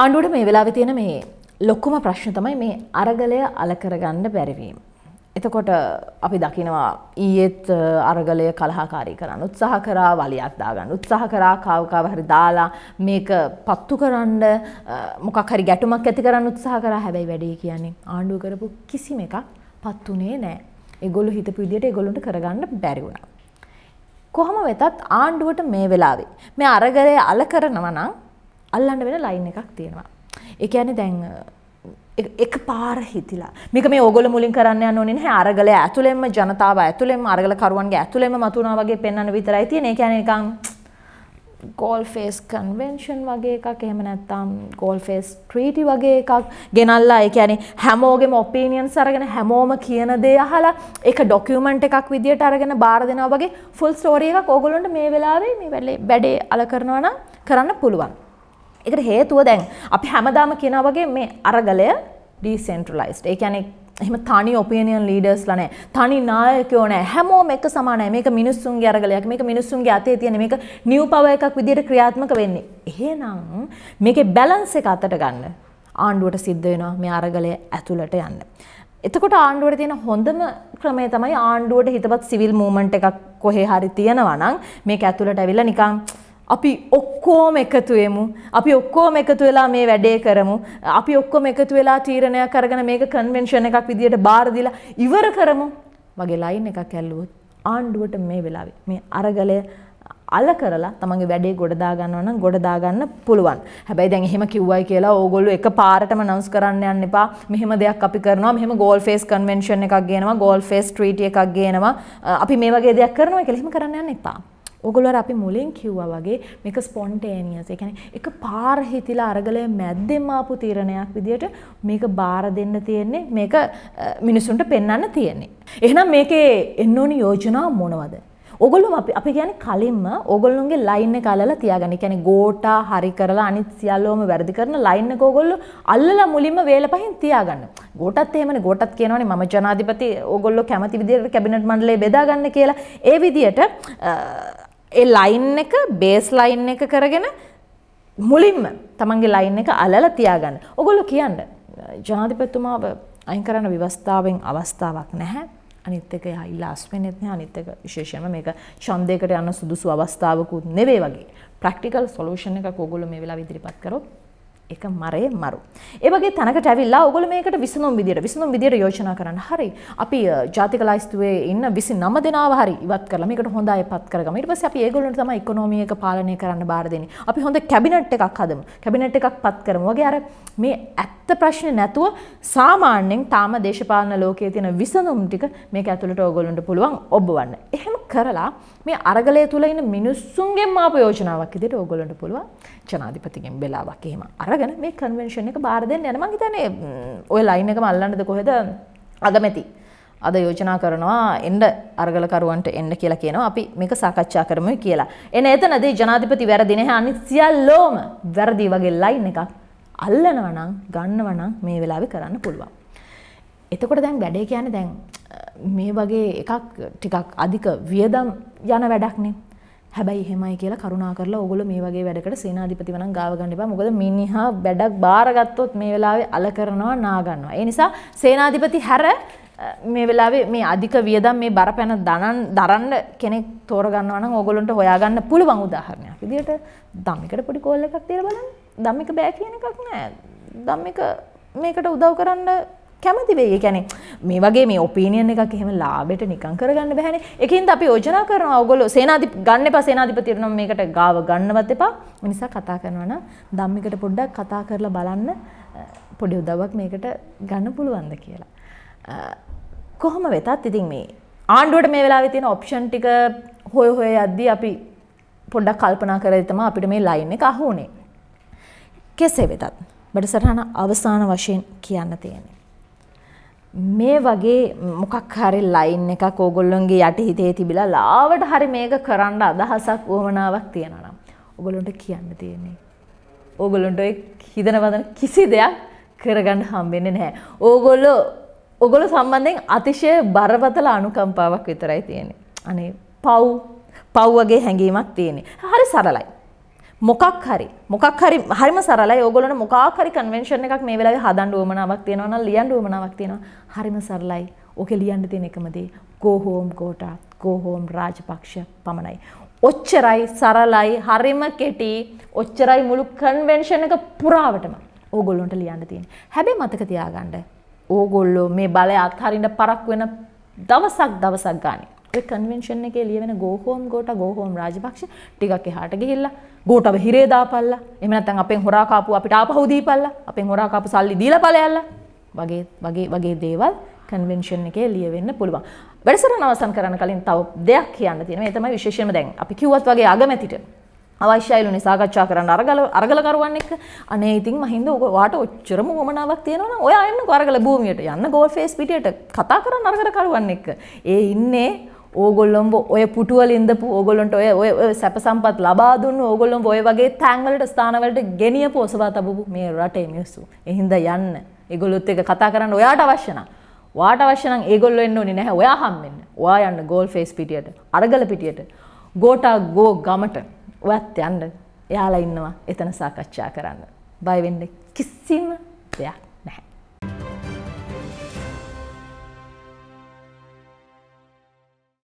ආණ්ඩුවට මේ වෙලාවෙ තියෙන මේ ලොක්කුම ප්‍රශ්න තමයි මේ අරගලය අලකරගන්න බැරිවීම. එතකොට අපි දකිනවා ඊයේත් අරගලය කලහාකාරී කරන්න උත්සාහ කරා වලියක් දාගන්න උත්සාහ කරා කාවකාව හරි දාලා මේක පත්තු කරන්න මොකක් හරි ගැටුමක් ඇති කරන්න උත්සාහ කරා හැබැයි වැඩේ කියන්නේ ආණ්ඩුව කරපු කිසිම එකක් පත්තුනේ නෑ. ඒගොල්ලෝ හිතපු විදියට ඒගොල්ලන්ට කරගන්න බැරි වුණා. කොහොම වෙතත් ආණ්ඩුවට මේ වෙලාවේ මේ අරගලය අල කරනවා නම් අල්ලන්න වෙන ලයින් එකක් තියෙනවා. ඒ කියන්නේ දැන් එක පාර හිතිලා මේක මේ ඕගොල්ලෝ මුලින් කරන්න යන්න ඕනේ නැහැ අරගල ඇතුළෙන්ම ජනතාව ඇතුළෙන්ම අරගල කරුවන්ගේ ඇතුළෙන්ම මතුනා වගේ පෙන්වන්න විතරයි තියෙන්නේ. ඒ කියන්නේ නිකන් ගෝල් ෆේස් කන්වෙන්ෂන් වගේ එකක් එහෙම නැත්නම් ගෝල් ෆේස් ට්‍රීටි වගේ එකක් ගෙනල්ලා ඒ කියන්නේ හැමෝගෙම ඔපිනියන්ස් අරගෙන හැමෝම කියන දේ අහලා ඒක ඩොකියුමන්ට් එකක් විදියට අරගෙන බාර දෙනවා වගේ ෆුල් ස්ටෝරි එකක් ඕගොල්ලන්ට මේ වෙලාවේ මේ වැඩේ අල කරනවා නම් කරන්න පුළුවන්. එකට හේතුව දැන් අපි හැමදාම කියනා වගේ මේ අරගලය ඩීසෙන්ට්‍රලයිස්ඩ්. ඒ කියන්නේ එහෙම තනි ඔපිනියන් ලීඩර්ස් ලා නැහැ. තනි නායකයෝ නැහැ. හැමෝම එක සමානයි. මේක මිනිස්සුන්ගේ අරගලයක්. මේක මිනිස්සුන්ගේ අතේ තියෙන මේක නිව් පවර් එකක් විදියට ක්‍රියාත්මක වෙන්නේ. එහෙනම් මේකේ බැලන්ස් එක අතට ගන්න ආණ්ඩුවට සිද්ධ වෙනවා මේ අරගලය ඇතුළට යන්න. එතකොට ආණ්ඩුවට තියෙන හොඳම ක්‍රමය තමයි ආණ්ඩුවට හිතවත් සිවිල් මූමන්ට් එකක් කොහේ හරි තියෙනවා නම් මේක ඇතුළට ඇවිල්ලා නිකන් අපි ඔක්කොම එකතු වෙමු. අපි ඔක්කොම එකතු වෙලා මේ වැඩේ කරමු. අපි ඔක්කොම එකතු වෙලා තීරණයක් අරගෙන මේක කන්වෙන්ෂන් එකක් විදියට බාර දීලා ඉවර කරමු. වගේ ලයින් එකක් ඇල්ලුවොත් ආණ්ඩුවට මේ වෙලාවේ මේ අරගලය අල කරලා තමන්ගේ වැඩේ ගොඩ දාගන්නවා නම් ගොඩ දාගන්න පුළුවන්. හැබැයි දැන් එහෙම කිව්වයි කියලා ඕගොල්ලෝ එක පාරටම අනවුස් කරන්න යන්න එපා. මෙහෙම දෙයක් අපි කරනවා. මෙහෙම ගෝල් ෆේස් කන්වෙන්ෂන් එකක් ගේනවා. ගෝල් ෆේස් ට්‍රීටි එකක් ගේනවා. අපි මේ වගේ දෙයක් කරනවා කියලා එහෙම කරන්න යන්න එපා. ඕගොල්ලෝ අපි මුලින් කිව්වා වගේ මේක ස්පොන්ටේනියස්. ඒ කියන්නේ එක පාර හිතිලා අරගලයේ මැද්දෙන්ම ආපු තීරණයක් විදියට මේක බාර දෙන්න තියෙන්නේ මේක මිනිසුන්ට පෙන්වන්න තියෙන්නේ. එහෙනම් මේකේ එන්න ඕනි යෝජනා මොනවද? ඔගොල්ලොම අපි අපි කියන්නේ කලින්ම ඕගොල්ලොන්ගේ ලයින් එක අල්ලලා තියාගන්න. ඒ කියන්නේ ගෝටා හරි කරලා අනිත් සියල්ලෝම වැරදි කරන ලයින් එක ඕගොල්ලෝ අල්ලලා මුලින්ම වේල පහින් තියාගන්න. ගෝටත් එහෙමනේ ගෝටත් කියනවනේ මම ජනාධිපති ඕගොල්ලෝ කැමති විදිහට කැබිනට් මණ්ඩලය බෙදාගන්න කියලා. ඒ විදිහට ඒ ලයින් එක බේස් ලයින් එක කරගෙන මුලින්ම තමන්ගේ ලයින් එක අලලා තියාගන්න. ඔගොල්ලෝ කියන්න ජනාධිපතිතුමාව අයින් කරන්න විවස්ථාවෙන් අවස්ථාවක් නැහැ. අනිත් එක ඉල්ලාස් වෙන්නෙත් නැහැ. අනිත් එක විශේෂයෙන්ම මේක ඡන්දයකට යන සුදුසු අවස්ථාවකුත් නෙවෙයි වගේ. ප්‍රැක්ටිකල් සොලියුෂන් එකක් ඔගොල්ලෝ මේ වෙලාව ඉදිරිපත් කරොත් එක මරේ මරු. ඒවගේ තැනකට ඇවිල්ලා ඔගොල්ලෝ මේකට විසඳුම් විදියට විසඳුම් විදියට යෝජනා කරන්න. හරි. අපි ජාතික ලයිස්තුවේ ඉන්න 29 දෙනාව හරි ඉවත් කරලා මේකට හොඳයි පත් කරගමු. ඊට පස්සේ අපි ඒගොල්ලන්ට තමයි ඉකොනොමි එක පාලනය කරන්න බාර දෙන්නේ. අපි හොඳ කැබිනට් එකක් හදමු. කැබිනට් එකක් පත් කරමු. වගේ අර මේ ඇත්ත ප්‍රශ්න නැතුව සාමාන්‍යයෙන් තාම දේශපාලන ලෝකයේ තියෙන විසඳුම් ටික මේක ඇතුළට ඕගොල්ලන්ට පුළුවන් ඔබවන්න. එහෙම කරලා මේ අරගලය තුළ ඉන්න මිනිස්සුන්ගෙන් ආපු යෝජනාවක් ඉදිරියට ඕගොල්ලන්ට පුළුවන් ජනාධිපතිගෙන් වෙලාවක් එහෙම අරගෙන අරගෙන මේ කන්වෙන්ෂන් එක බාර දෙන්න යන මං හිතන්නේ ඔය ලයින් එක මල්ලන්නද කොහෙද අගමැති අද යෝජනා කරනවා එන්ඩ අර්ගලකරුවන්ට එන්න කියලා කියනවා අපි මේක සාකච්ඡා කරමු කියලා. එන එතනදී ජනාධිපති වැරදිනේ අනිත් සියල්ලෝම වැරදි වගේ ලයින් එකක් අල්ලනවා නම් ගන්නවා නම් මේ වෙලාවේ කරන්න පුළුවන්. එතකොට දැන් වැඩේ කියන්නේ දැන් මේ වගේ එකක් ටිකක් අධික වියදම් යන වැඩක්නේ. හැබැයි එහෙමයි කියලා කරුණා කරලා ඕගොල්ලෝ මේ වගේ වැඩකට සේනාධිපතිව නම් ගාව ගන්න එපා. මොකද මිනිහා වැඩක් බාරගත්තොත් මේ වෙලාවේ අල කරනවා නා ගන්නවා. ඒ නිසා සේනාධිපති හැර මේ වෙලාවේ මේ අධික වියදම් මේ බරපැන දනන් දරන්න කෙනෙක් තෝරගන්නවා නම් ඕගොල්ලන්ට හොයාගන්න පුළුවන් උදාහරණයක්. විදියට ධම්මිකට පොඩි කෝල් එකක් තියලා බලන්න. ධම්මික බෑ කියන එකක් නෑ. ධම්මික මේකට උදව් කරන්න කැමති වෙයි. ඒ කියන්නේ මේ වගේ මේ ඔපීනියන් එකක් එහෙම ලාභයට නිකන් කරගන්න බැහැනේ. ඒකින්ද අපි යෝජනා කරනවා ඔයගොල්ලෝ සේනාධි ගන්න එපා සේනාධිපතිට නම් මේකට ගාව ගන්නවත් එපා. ඒ නිසා කතා කරනවා නම් ධම්මිකට පොඩ්ඩක් කතා කරලා බලන්න පොඩි උදව්වක් මේකට ගන්න පුළුවන්ද කියලා. කොහොම වෙතත් ඉතින් මේ ආණ්ඩුවට මේ වෙලාවේ තියෙන ඔප්ෂන් ටික හොය හොය යද්දී අපි පොඩ්ඩක් කල්පනා කරලා තමයි අපිට මේ ලයින් එක අහු වුනේ. කෙසේ වෙතත් බඩසටහන අවසාන වශයෙන් කියන්න තියෙන්නේ මේ වගේ මොකක් හරි ලයින් එකක් ඕගොල්ලොන්ගේ යටිහිතේ තිබිලා ලාවට හරි මේක කරන්න අදහසක් වුවමනාවක් තියෙනනම් ඔගොලොන්ට කියන්න තියෙන්නේ. ඕගොලොන්ට හිදන වදන කිසි දෙයක් කරගන්න හම්බෙන නැහැ. ඕගොල්ලො ඔගොල සම්බන්ධයෙන් අතිශය බරපතල අනුකම්පාවක් විතරයි තියෙනෙ. අනේ පව් පව් වගේ හැඟීමක් තියෙනෙ. හරි සරලයි. මොකක් හරි මොකක් හරි හරිම සරලයි ඕගොල්ලෝ මොකක් හරි කන්වෙන්ෂන් එකක් මේ වෙලාවේ හදන්න උවමනාවක් තියෙනවා නම් ලියන්න උවමනාවක් තියෙනවා හරිම සරලයි ඕකේ ලියන්න තියෙන එකම දේ go home kota go home Rajapaksa පමණයි ඔච්චරයි සරලයි හරිම කෙටි ඔච්චරයි මුළු කන්වෙන්ෂන් එක පුරාවටම ඕගොල්ලොන්ට ලියන්න තියෙන්නේ හැබැයි මතක තියාගන්න ඕගොල්ලෝ මේ බලය අත්හරින්න පරක් වෙන දවසක් දවසක් ගානේ ඔය කන්වෙන්ෂන් එකේ ලියවෙන ගෝහෝම් ගෝට ගෝහෝම් රාජපක්ෂ ටිකක් එහාට ගිහිල්ලා ගෝටව හිරේ දාපල්ලා එහෙම නැත්නම් අපෙන් හොරා කාපු අපිට ආපහු දීපල්ලා අපෙන් හොරා කාපු සල්ලි දීලා ඵලයල්ලා වගේ වගේ වගේ දේවල් කන්වෙන්ෂන් එකේ ලියවෙන්න පුළුවන්. වැඩසටහන අවසන් කරන්න කලින් තව දෙයක් කියන්න තියෙනවා. ඒ තමයි විශේෂයෙන්ම දැන් අපි කිව්වත් වගේ අගමැතිට අවශ්‍යයිලුනේ සාකච්ඡා කරන්න අරගල අරගලකරුවන් එක්ක අනේ ඉතින් මහින්ද ඔබ වාට ඔච්චරම වමනාවක් තියෙනවා නම් ඔයා එන්නකෝ අරගල භූමියට යන්න ගෝල් ෆේස් පිටියට කතා කරන්න අරගලකරුවන් එක්ක. ඒ ඉන්නේ ඕගොල්ලොම්බ ඔය පුටුවල ඉඳපු ඕගොල්ලොන්ට ඔය ඔය සැප සම්පත් ලබා දුන්නු ඕගොල්ලොම් ඔය වගේ තැන්වලට ස්ථානවලට ගෙනියපු ඔසවා තබපු මේ රටේ මිනිස්සු. එහින්දා යන්න. ඒගොල්ලොත් එක්ක කතා කරන්න ඔයාට අවශ්‍ය නම්. වාට අවශ්‍ය නම් ඒගොල්ලෝ එන්න ඕනේ නැහැ. ඔයා හම්බෙන්න. ඔයා යන්න ගෝල් ෆේස් පිටියට, අරගල පිටියට, ගෝටා ගෝ ගමට. ඔයත් යන්න. එයාලා ඉන්නවා. එතන සාකච්ඡා කරන්න. බය වෙන්න කිසිම දෙයක්